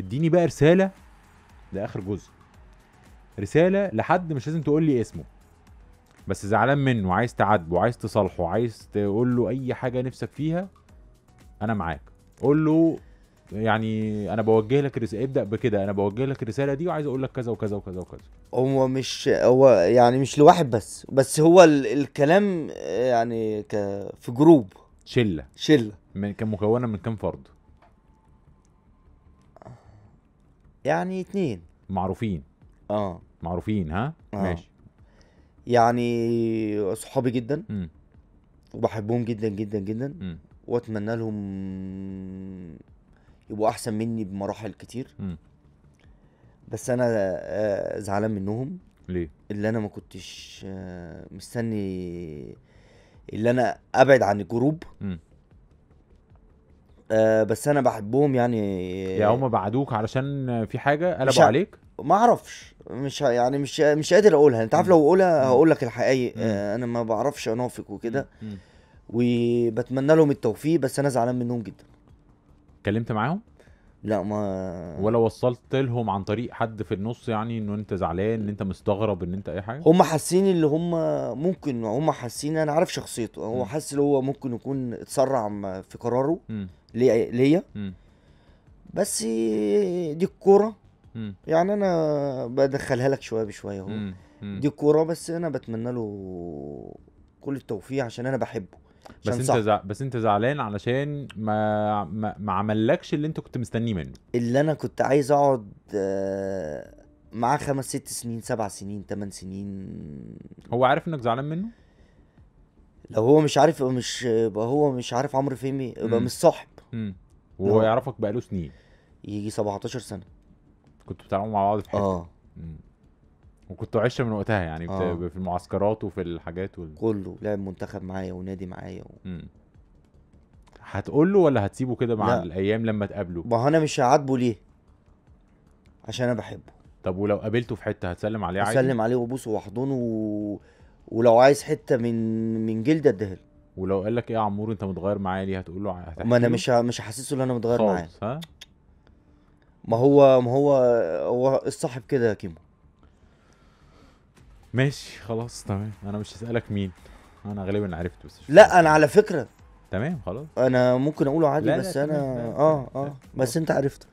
اديني بقى رساله ده اخر جزء رساله لحد مش لازم تقول لي اسمه بس زعلان منه عايز تعاتبه عايز تصالحه عايز تقول له اي حاجه نفسك فيها انا معاك قول له يعني انا بوجه لك رساله ابدا بكده انا بوجه لك الرساله دي وعايز اقول لك كذا وكذا وكذا وكذا هو مش هو يعني مش لواحد بس بس هو ال... الكلام آه، يعني ك... في جروب شله شله من كان مكونه من كام فرد يعني اثنين معروفين اه معروفين ها آه. ماشي يعني صحابي جدا م. وبحبهم جدا جدا جدا م. واتمنى لهم يبقوا احسن مني بمراحل كتير م. بس انا آه، زعلان منهم ليه اللي انا ما كنتش آه، مستني اللي انا ابعد عن الجروب م. آه بس انا بحبهم يعني يا يعني هم بعدوك علشان في حاجه قلبوا عليك ما اعرفش مش يعني مش مش قادر اقولها انت عارف لو اقولها هقول لك الحقيقي آه انا ما بعرفش انافق وكده وبتمنى لهم التوفيق بس انا زعلان منهم جدا اتكلمت معاهم لا ما ولا وصلت لهم عن طريق حد في النص يعني انه انت زعلان ان انت مستغرب ان انت اي حاجه هم حاسين اللي هم ممكن هم حاسين انا عارف شخصيته هو حاسس ان هو ممكن يكون اتسرع في قراره ليا ليا بس دي الكوره يعني انا بدخلها لك شويه بشويه اهو دي الكوره بس انا بتمنى له كل التوفيق عشان انا بحبه بس انت زع... بس انت زعلان علشان ما ما, ما عملكش اللي انت كنت مستنيه منه اللي انا كنت عايز اقعد آه، معاه خمس ست سنين سبع سنين ثمان سنين هو عارف انك زعلان منه؟ لو هو مش عارف يبقى مش يبقى هو مش عارف عمرو فهمي يبقى مش صاحب وهو يعرفك بقاله سنين يجي 17 سنه كنتوا بتلعبوا مع بعض في حته اه مم. وكنت عشت من وقتها يعني آه. في المعسكرات وفي الحاجات وال... كله لعب منتخب معايا ونادي معايا و... هتقول له ولا هتسيبه كده مع لا. الايام لما تقابله ما هو انا مش هعاتبه ليه عشان انا بحبه طب ولو قابلته في حته هتسلم عليه عادي هسلم عليه وابوسه واحضنه و... ولو عايز حته من من جلده اديها ولو قال لك ايه يا عمور انت متغير معايا ليه هتقول له هتحكي ما انا مش ه... مش هحسسه ان انا متغير معاه ها ما هو ما هو هو الصاحب كده يا كيمو ماشي خلاص تمام انا مش هسالك مين انا غالبا عرفت بس لا انا على فكره تمام خلاص انا ممكن اقوله عادي لا لا بس انا اه اه بس انت عرفته